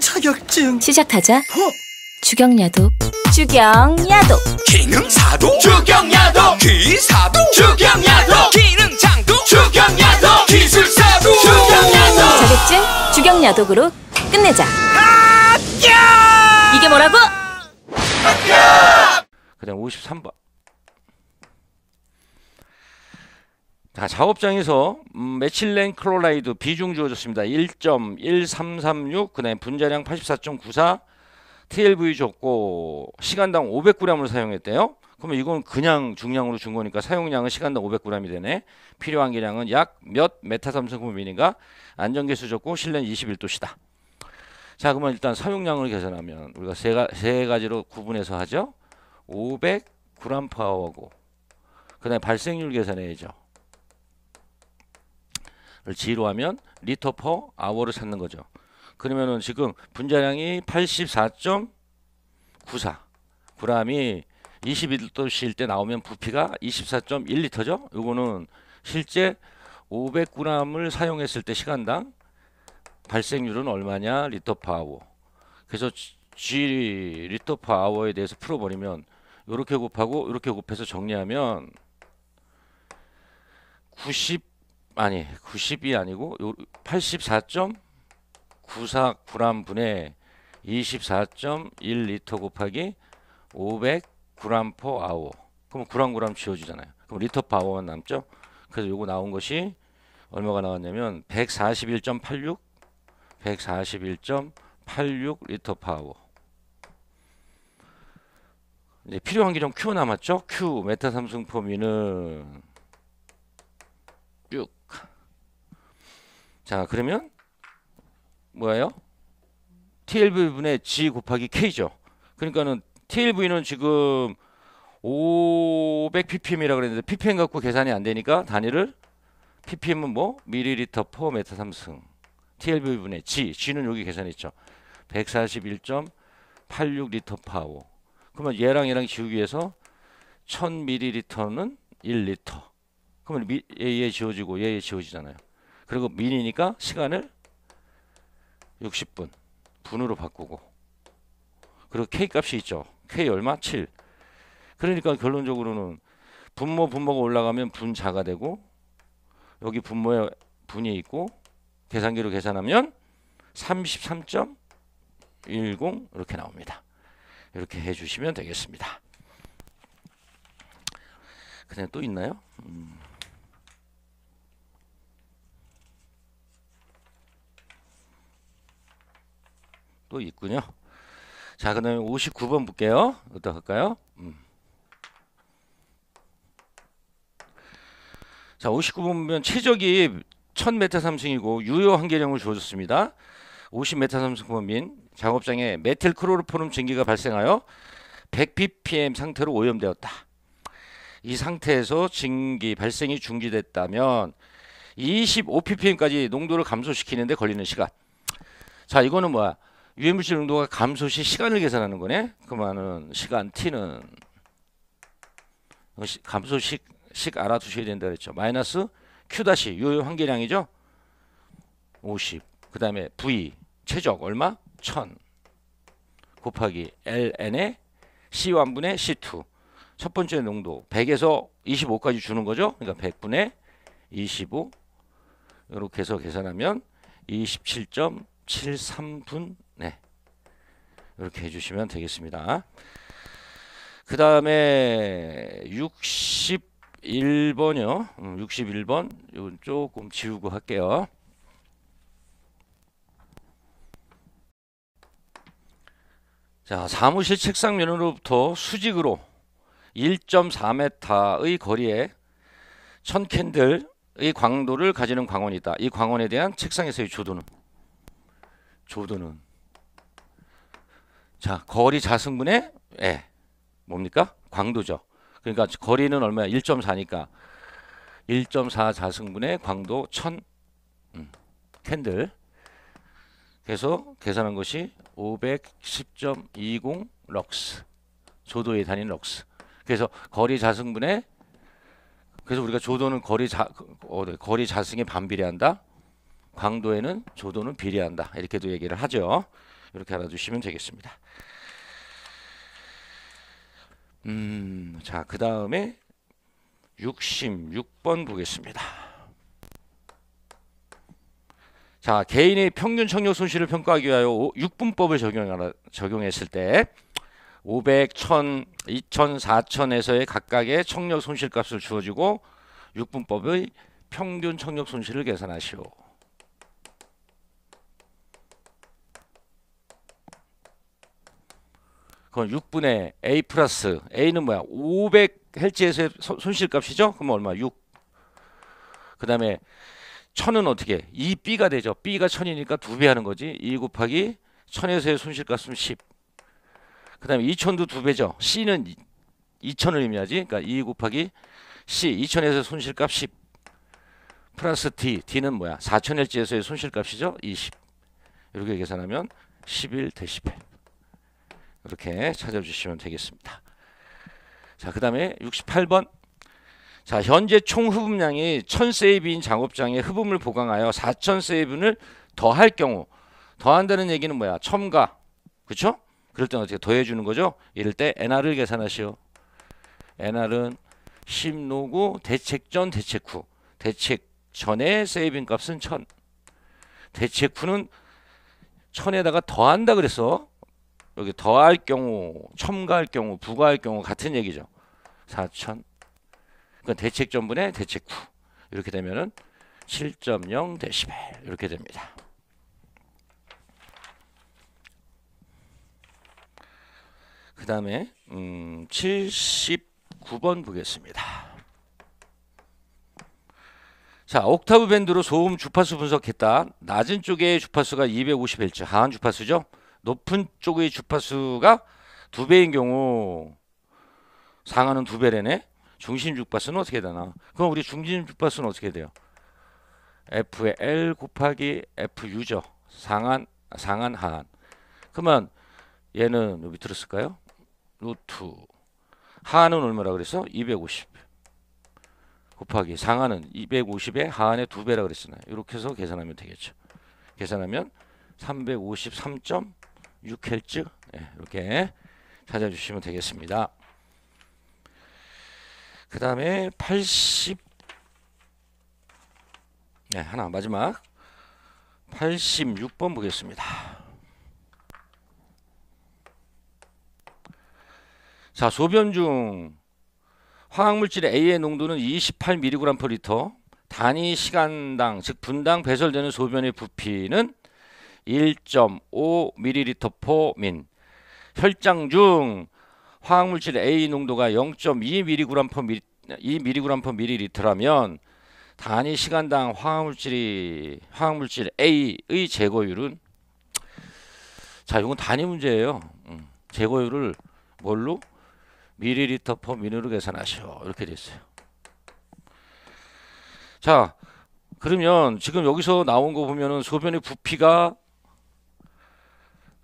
자격증 시작하자 어? 주경야도 주경야도 기능사도 주경야도 기사도 주경야도 기능장도 주경야도 기술사도 주경야도 자격증 주경야독으로 끝내자 학 이게 뭐라고? 학그냥 53번 자, 작업장에서 음, 메칠렌 클로라이드 비중 주어졌습니다. 1.1336, 그 다음에 분자량 84.94, TLV 줬고 시간당 500g을 사용했대요. 그러면 이건 그냥 중량으로 준 거니까 사용량은 시간당 500g이 되네. 필요한 기량은 약 몇 메타삼성분민인가? 안전계수 줬고 실내 2 1도시다자 그러면 일단 사용량을 계산하면 우리가 세, 가, 세 가지로 구분해서 하죠. 500g 파워고 그 다음에 발생률 계산해야죠. G로 하면 리터 퍼 아워를 찾는 거죠. 그러면은 지금 분자량이 84.94 g이 21도씨일 때 나오면 부피가 24.1리터죠. 요거는 실제 500g을 사용했을 때 시간당 발생률은 얼마냐 리터 파워 그래서 G 리터 파워에 대해서 풀어버리면 이렇게 곱하고 이렇게 곱해서 정리하면 90 아니 90이 아니고 84.94g 분의 24.1리터 곱하기 500g per hour 그럼 9g 지워지잖아요 그럼 리터 파 e r 만 남죠 그래서 요거 나온 것이 얼마가 나왔냐면 141.86 141.86 리터 파워 이제 필요한 기좀 Q 남았죠? Q 메타삼성 포미는 자 그러면 뭐예요? TLV분의 G 곱하기 K죠. 그러니까는 TLV는 지금 500 ppm이라 그랬는데 ppm 갖고 계산이 안 되니까 단위를 ppm은 뭐 밀리리터 퍼 메타 삼승 TLV분의 G G는 여기 계산했죠. 141.86 리터 파워. 그러면 얘랑 얘랑 지우기 위해서 1000ml는 1리터. 그러면 얘, 얘 지워지고 얘, 얘 지워지잖아요. 그리고 민이니까 시간을 60분 분으로 바꾸고 그리고 k 값이 있죠. k 얼마? 7 그러니까 결론적으로는 분모 분모가 올라가면 분자가 되고 여기 분모에 분이 있고 계산기로 계산하면 33.10 이렇게 나옵니다. 이렇게 해주시면 되겠습니다. 그냥 또 있나요? 음. 또 있군요. 자, 그 다음에 59번 볼게요. 어떡할까요? 음. 자, 59번 보면 최적이 1000m 삼승이고 유효 한계령을 주어졌습니다. 50m 삼승 범인 작업장에 메틸 크로르포름 증기가 발생하여 100ppm 상태로 오염되었다. 이 상태에서 증기 발생이 중지됐다면 25ppm까지 농도를 감소시키는데 걸리는 시간. 자, 이거는 뭐야? 유해물질 농도가 감소 시 시간을 계산하는 거네. 그만은 시간 t는 감소식 식 알아두셔야 된다 그랬죠. 마이너스 q 다시 요 환계량이죠. 50. 그다음에 v 최적 얼마? 1000 곱하기 ln의 c1분의 c2 첫 번째 농도 100에서 25까지 주는 거죠. 그러니까 100분의 25 이렇게 해서 계산하면 27.73분 네. 이렇게 해주시면 되겠습니다. 그 다음에 6 1번요 61번 이건 조금 지우고 할게요. 자 사무실 책상 면으로부터 수직으로 1.4m의 거리에 천 캔들의 광도를 가지는 광원이다. 이 광원에 대한 책상에서의 조도는 조도는 자, 거리 자승분의 예. 뭡니까? 광도죠. 그러니까 거리는 얼마야? 1.4니까 1.4 자승분의 광도 1000 음, 캔들. 그래서 계산한 것이 510.20 럭스. 조도에 다닌 럭스. 그래서 거리 자승분의 그래서 우리가 조도는 거리 자 어, 거리 자승에 반비례한다. 광도에는 조도는 비례한다. 이렇게도 얘기를 하죠. 이렇게 알아주시면 되겠습니다. 음, 자, 그 다음에 66번 보겠습니다. 자, 개인의 평균 청력 손실을 평가하기 위하여 6분법을 적용, 적용했을 때 500, 1000, 2000, 4000에서의 각각의 청력 손실값을 주어지고 6분법의 평균 청력 손실을 계산하시오. 그건 6분의 a 플러스 a는 뭐야? 500 헬지에서의 손실값이죠? 그럼 얼마? 6. 그 다음에 1000은 어떻게? 이 b 가 되죠. b가 1000이니까 2배 하는 거지. 2 e 곱하기 1000에서의 손실값은 10. 그 다음에 2000도 2배죠. c는 2000을 의미하지. 그러니까 2 e 곱하기 c. 2000에서의 손실값 10. 플러스 d. d는 뭐야? 4000헬지에서의 손실값이죠. 20. 이렇게 계산하면 11 대 18. 0 이렇게 찾아주시면 되겠습니다. 자, 그 다음에 68번. 자, 현재 총 흡음량이 1000세이브인 작업장에 흡음을 보강하여 4000세이브를 더할 경우 더한다는 얘기는 뭐야? 첨가. 그렇 그럴 땐 어떻게 더해 주는 거죠? 이럴 때 NR을 계산하시오. NR은 10 로그 대책 전 대책 후. 대책 전에 세이빙 값은 1000. 대책 후는 1000에다가 더한다 그래서 여기 더할 경우, 첨가할 경우, 부과할 경우 같은 얘기죠. 4천. 그건 그러니까 대책 전분의 대책 후. 이렇게 되면은 7.0 데시벨 이렇게 됩니다. 그 다음에 음, 79번 보겠습니다. 자 옥타브 밴드로 소음 주파수 분석했다. 낮은 쪽에 주파수가 250Hz 하한 주파수죠. 높은 쪽의 주파수가 두 배인 경우 상하는 두 배래네. 중심 주파수는 어떻게 되나? 그럼 우리 중심 주파수는 어떻게 돼요? F의 L 곱하기 FU죠. 상한 상한 하한. 그러면 얘는 여기 들었을까요? 루트 하한은 얼마라 그랬어? 250 곱하기 상한은 250에 하한의 2 배라 그랬으나 이렇게 해서 계산하면 되겠죠. 계산하면 353. 6 h z 네, 이렇게 찾아주시면 되겠습니다. 그 다음에 80 네, 하나 마지막 86번 보겠습니다. 자 소변 중화학물질 A의 농도는 28mg/l 단위 시간당 즉 분당 배설되는 소변의 부피는 1.5ml 포민 혈장중 화학물질 A 농도가 0.2mg/ml 2mg/ml라면 단위 시간당 화학물질이 화학물질 A의 제거율은 자 이건 단위 문제예요. 음, 제거율을 뭘로 밀리리터 퍼 미누로 계산하시오 이렇게 됐어요. 자 그러면 지금 여기서 나온 거 보면은 소변의 부피가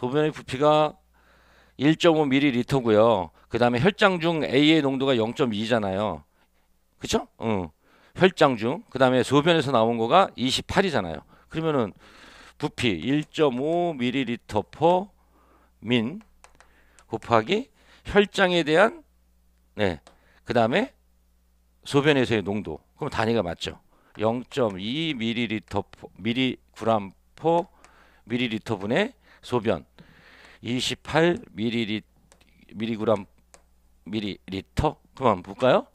소변의 부피가 1.5ml고요. 그 다음에 혈장 중 A의 농도가 0.2잖아요. 그쵸? 응. 혈장 중. 그 다음에 소변에서 나온 거가 28이잖아요. 그러면은 부피 1.5ml per 민 곱하기 혈장에 대한 네. 그 다음에 소변에서의 농도. 그럼 단위가 맞죠. 0.2ml 미리그램 퍼 밀리리터 분의 소변 28 미리리 미리그램 미리리터 그만 볼까요?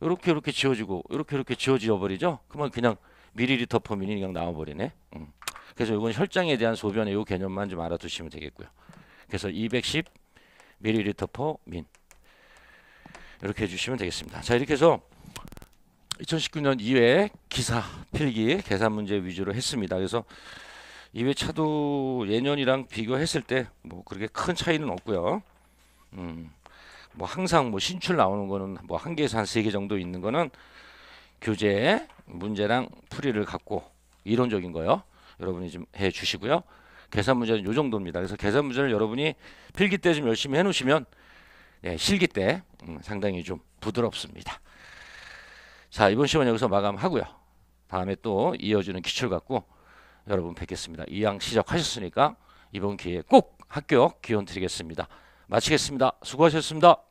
이렇게 이렇게 지워지고 이렇게 이렇게 지워지 버리죠. 그러 그냥 미리리터 포민이 그냥 나와 버리네. 음. 그래서 이건 혈장에 대한 소변의 요 개념만 좀 알아두시면 되겠고요. 그래서 210 미리리터 포민 이렇게 해주시면 되겠습니다. 자 이렇게 해서 2019년 2회 기사 필기 계산 문제 위주로 했습니다. 그래서 이외 차도 예년이랑 비교했을 때 뭐 그렇게 큰 차이는 없고요. 음, 뭐 항상 뭐 신출 나오는 거는 뭐 한 개에서 한 세 개 정도 있는 거는 교재 문제랑 풀이를 갖고 이론적인 거요. 여러분이 좀 해 주시고요. 계산 문제는 요 정도입니다. 그래서 계산 문제를 여러분이 필기 때 좀 열심히 해 놓으시면 예, 실기 때 음, 상당히 좀 부드럽습니다. 자, 이번 시간 여기서 마감하고요. 다음에 또 이어지는 기출 갖고 여러분 뵙겠습니다. 이 양 시작하셨으니까 이번 기회에 꼭 합격 기원 드리겠습니다. 마치겠습니다. 수고하셨습니다.